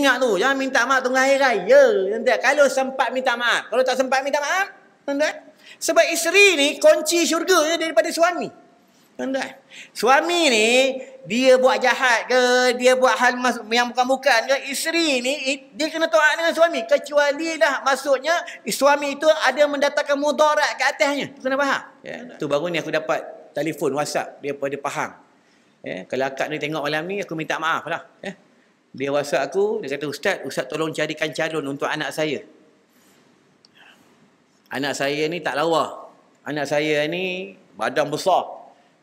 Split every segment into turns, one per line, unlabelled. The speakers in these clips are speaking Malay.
Ingat tu, jangan minta maaf tengah hari raya. Tentu, kalau sempat minta maaf. Kalau tak sempat minta maaf, tentu, sebab isteri ni kunci syurga daripada suami. Tentu, suami ni, dia buat jahat ke, dia buat hal yang bukan-bukan ke, isteri ni, dia kena to'at dengan suami. Kecuali lah maksudnya, suami itu ada mendatangkan mudarat ke atasnya. Kena faham? Ya, tu baru ni aku dapat telefon, whatsapp daripada Pahang. Ya, kalau akak ni tengok malam ni, aku minta maaf lah. Ya. Dia WhatsApp aku, dia kata, Ustaz, Ustaz tolong carikan calon untuk anak saya. Anak saya ni tak lawa. Anak saya ni badan besar.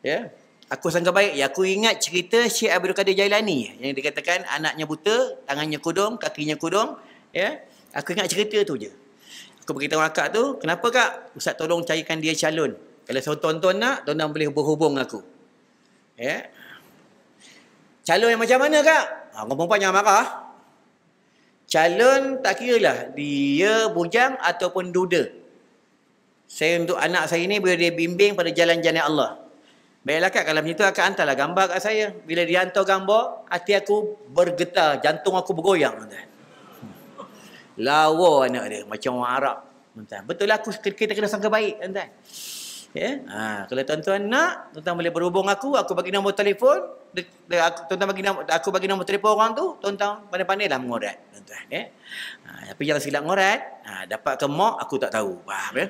Ya? Aku sangka baik. Ya, aku ingat cerita Syekh Abdul Qadir Jailani. Yang dikatakan anaknya buta, tangannya kudung, kakinya kudung. Ya? Aku ingat cerita tu je. Aku beritahu akak tu, kenapa kak? Ustaz tolong carikan dia calon. Kalau saya tonton nak, tonton boleh berhubung aku. Ya? Calon yang macam mana kak? Ha, ngomong banyak marah. Calon tak kira lah dia bujang ataupun duda. Saya untuk anak saya ni boleh dia bimbing pada jalan-jalan Allah. Baiklah kat kalau macam tu akan hantarlah gambar kat saya. Bila dia hantar gambar, hati aku bergetar, jantung aku bergoyang. Hmm. Lawa anak dia, macam orang Arab. Betul lah aku kita kena sangka baik. Tuan -tuan. Ya, Ha, kalau tuan-tuan nak, tuan-tuan boleh berhubung aku, aku bagi nombor telefon. Tuan-tuan bagi nombor, aku bagi nombor telefon orang tu, tuan-tuan pandai-pandailah mengorat. Tuan-tuan, ya. Yeah. Ha, tapi jangan silap mengorat. Ha, dapat ke mak, aku tak tahu. Faham, ya?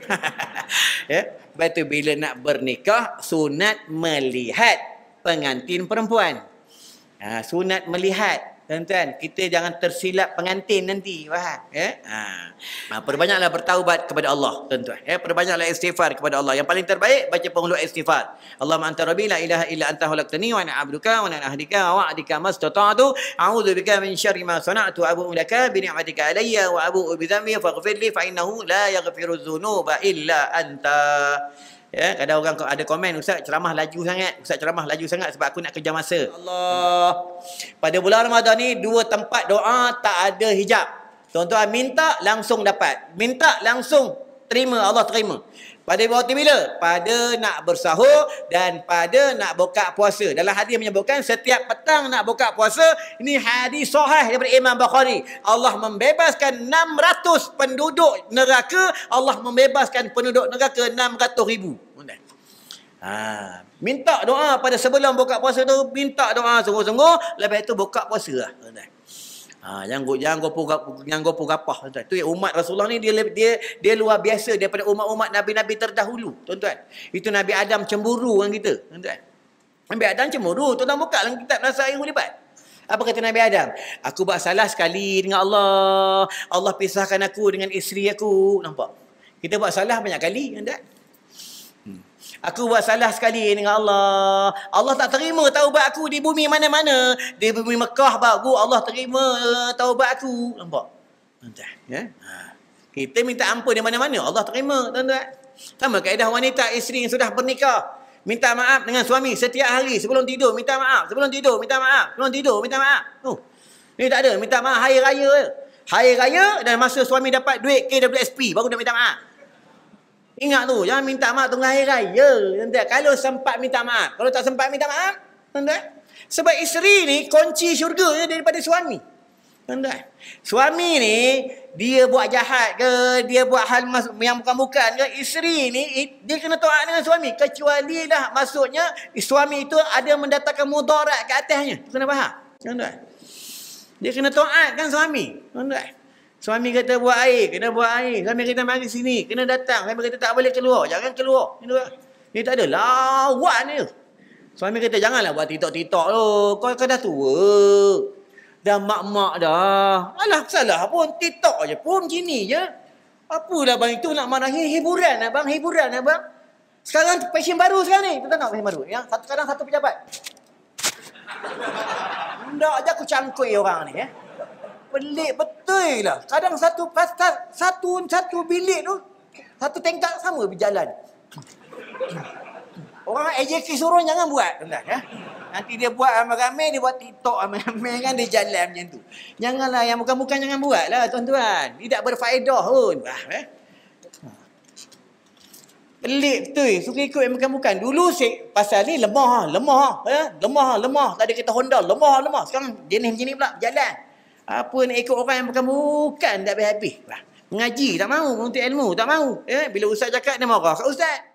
ya. Lepas tu, bila nak bernikah, sunat melihat pengantin perempuan. Ha, sunat melihat Tuan-tuan, kita jangan tersilap pengantin nanti. wah. Ya? Ha. ha. perbanyaklah bertaubat kepada Allah. Tuan-tuan. Ya? Perbanyaklah istighfar kepada Allah. Yang paling terbaik, baca penghulu istighfar. Allahumma anta rabbi la ilaha illa anta hulaktani wa abduka wa na'ahdika wa wa'adika mastata'atu a'udhu bika min syarri ma sana'atu abu ulaka bini'atika alaiya wa abu ubi zambi faghfirli fa'innahu la yaghfiru zunuba illa anta. Ya, kadang orang ada komen ustaz ceramah laju sangat, ustaz ceramah laju sangat sebab aku nak kerja masa. Allah. Pada bulan Ramadan ni dua tempat doa tak ada hijab. Tuan-tuan minta langsung dapat. Minta langsung terima Allah terima. Pada waktu bila? Pada nak bersahur dan pada nak buka puasa. Dalam hadis menyebutkan setiap petang nak buka puasa. Ini hadis sahih daripada Imam Bukhari. Allah membebaskan 600 penduduk neraka. Allah membebaskan penduduk neraka 600 ribu. Ha. Minta doa pada sebelum buka puasa tu. Minta doa sungguh-sungguh. Lepas itu buka puasa lah. Ha. Ha, janggut yang pun janggut yang gapah tuan-tuan. Itu umat Rasulullah ni dia dia dia luar biasa daripada umat-umat nabi-nabi terdahulu, tuan-tuan. Itu Nabi Adam cemburu dengan kita, tuan-tuan. Nabi Adam cemburu, tuan-tuan buka dalam kitab Nasai Hulibat. Apa kata Nabi Adam? Aku buat salah sekali dengan Allah. Allah pisahkan aku dengan isteri aku. Nampak? Kita buat salah banyak kali, tuan-tuan. Aku buat salah sekali dengan Allah. Allah tak terima taubat aku di bumi mana-mana. Di bumi Mekah baru Allah terima taubat aku. Nampak? Entah. Ya? Ha. Kita minta ampun di mana-mana. Allah terima. Tuan -tuan. Sama kaedah wanita isteri yang sudah bernikah. Minta maaf dengan suami setiap hari sebelum tidur. Minta maaf. Sebelum tidur. Minta maaf. Sebelum tidur. Minta maaf. Oh. Ini tak ada. Minta maaf hari raya. Hari raya dan masa suami dapat duit KWSP. Baru dia minta maaf. Ingat tu, jangan minta maaf tengah hari raya. Ya, tuan-tuan, kalau sempat minta maaf. Kalau tak sempat minta maaf, tuan-tuan. Sebab isteri ni kunci syurga je daripada suami. Tuan-tuan. Suami ni, dia buat jahat ke, dia buat hal yang bukan-bukan ke. Isteri ni, dia kena to'at dengan suami. Kecuali dah maksudnya, suami itu ada mendatangkan mudarat ke atasnya. Kena faham? Tuan-tuan. Dia kena to'at kan suami. Tuan-tuan. Suami kata buat air, kena buat air. Suami kata mari sini, kena datang. Suami kata tak boleh keluar, jangan keluar. Ini, ni tak ada lawan ni. Suami kata janganlah buat titok-titok tu. Kau kena tua. Dah mak-mak dah. Alah salah pun titok je pun gini je. Apalah bang itu nak marah hiburan bang? hiburan bang. Sekarang passion baru sekarang ni. Tentang tak passion baru. Yang Satu kadang satu pejabat. Tidak je aku cangkui orang ni. Ya? Eh? pelik betul lah. Kadang satu pasal, satu satu bilik tu, satu tingkat sama berjalan. Orang ejek suruh jangan buat. Tentang, ya? Nanti dia buat ramai-ramai, dia buat TikTok ramai-ramai kan, dia jalan macam tu. Janganlah, yang muka-muka jangan buat lah tuan-tuan. Tidak berfaedah pun. Ah, eh? Pelik betul. Suka ikut yang bukan-bukan. Dulu sik, pasal ni lemah. Lemah. Eh? Lemah. Lemah. Tadi kita Honda. Lemah. Lemah. Sekarang jenis ni pula. Jalan apa nak ikut orang yang bukan bukan tak habis-habis lah. Mengaji tak mau untuk ilmu tak mau. Eh, bila ustaz cakap dia marah kat ustaz.